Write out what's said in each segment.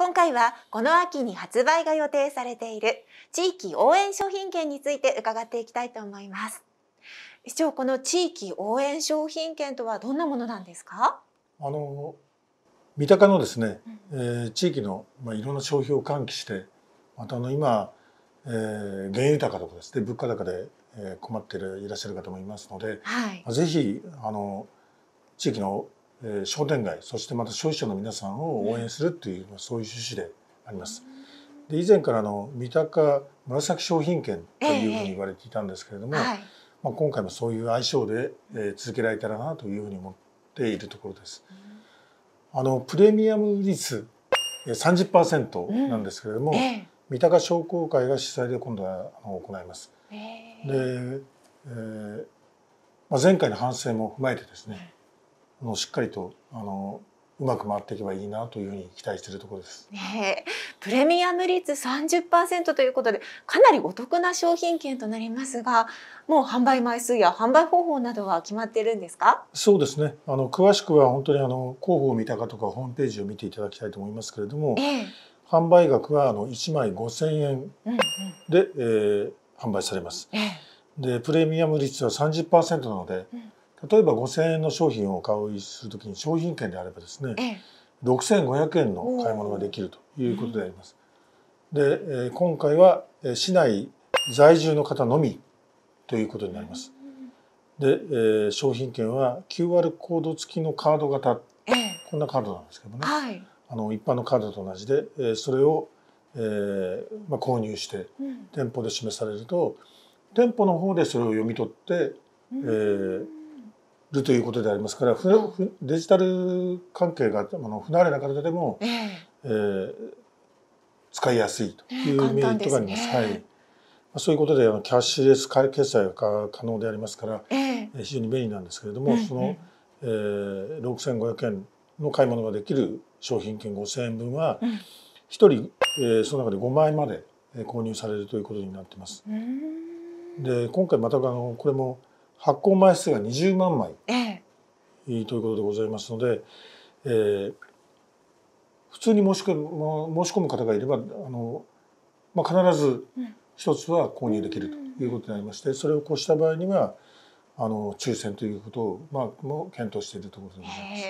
今回はこの秋に発売が予定されている地域応援商品券について伺っていきたいと思います市長この地域応援商品券とはどんなものなんですかあの三鷹のですね、うん、えー、地域の、まあ、いろんな消費を喚起してまたあの今、えー、原油高とかですね物価高で、えー、困っていらっしゃる方もいますので、はい、ぜひあの地域のえー、商店街そしてまた消費者の皆さんを応援するっていう、ね、そういう趣旨であります。で以前からの三鷹紫商品券というふうに言われていたんですけれども、ええはい、まあ、今回もそういう愛称で、えー、続けられたらなというふうに思っているところです。あのプレミアム率30%なんですけれども、うんえ、三鷹商工会が主催で今度はあの行います。で、えーまあ、前回の反省も踏まえてですね、もうしっかりとあのうまく回っていけばいいなというふうに期待しているところです。ねプレミアム率30%ということでかなりお得な商品券となりますが、もう販売枚数や販売方法などは決まっているんですか？そうですね。あの詳しくは本当にあの広報を見たかとかホームページを見ていただきたいと思いますけれども、ええ、販売額はあの1枚5000円で、うんうん、えー、販売されます。ええでプレミアム率は30%なので、うん、例えば5,000円の商品を買うするときに商品券であればですね、ええ、6,500円の買い物ができるということであります。で、えー、今回は市内在住の方のみということになります。で、えー、商品券は QR コード付きのカード型、ええ、こんなカードなんですけどね、はい、あの一般のカードと同じで、えー、それを、えーまあ、購入して、店舗で示されると店舗の方でそれを読み取って、うん、えるということでありますからデジタル関係があの不慣れな方でも、えー、えー、使いやすいというメリットがあります。すね、はいそういうことであのキャッシュレス決済が可能でありますから、えー、非常に便利なんですけれども、うんうん、その、えー、6500円の買い物ができる商品券五千円分は、うん、人、えー、その中で5枚まで購入されるということになってます。で今回またあのこれも発行枚数が20万枚、ええということでございますので、えー、普通に申し込む申し込む方がいればあの、まあ、必ず一つは購入できるということになりまして、うん、それを越した場合にはあの抽選ということを、まあ、も検討しているところでございます。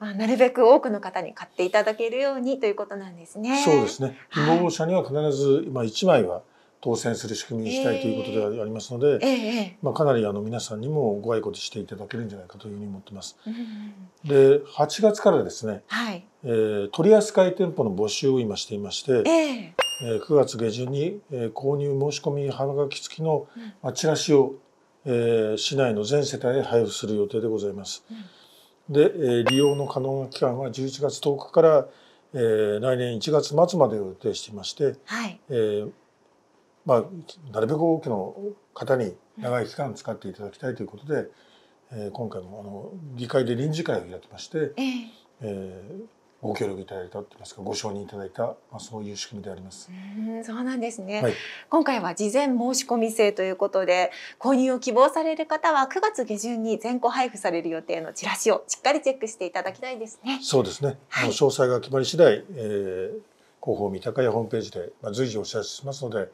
まあ、なるべく多くの方に買っていただけるようにということなんですね。そうですね。希望者には必ず、まあ、1枚は当選する仕組みにしたいということでありますので、えーえー、まあ、かなりあの皆さんにもご愛顧していただけるんじゃないかというふうに思ってます。うん、で8月からですね、はい、えー、取扱店舗の募集を今していまして、えー、えー、9月下旬に、えー、購入申し込みはがき付きの、あ、チラシを、えー、市内の全世帯へ配布する予定でございます。うん、で、えー、利用の可能な期間は11月10日から、えー、来年1月末までを予定していまして、はいえまあ、なるべく多くの方に長い期間使っていただきたいということで、えー、今回もあの議会で臨時会をやってまして、えー、えー、ご協力いただいたといいますかご承認いただいた、まあ、そういう仕組みであります。うそうなんですね、はい、今回は事前申し込み制ということで購入を希望される方は9月下旬に全個配布される予定のチラシをしっかりチェックしていただきたいですね。そうですね、はい、詳細が決まり次第、えー広報三鷹やホームページで随時お知らせしますので、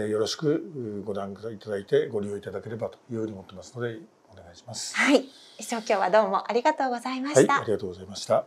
よろしくご覧いただいてご利用いただければというふうに思ってますのでお願いします。はい、今日はどうもありがとうございました。はい、ありがとうございました。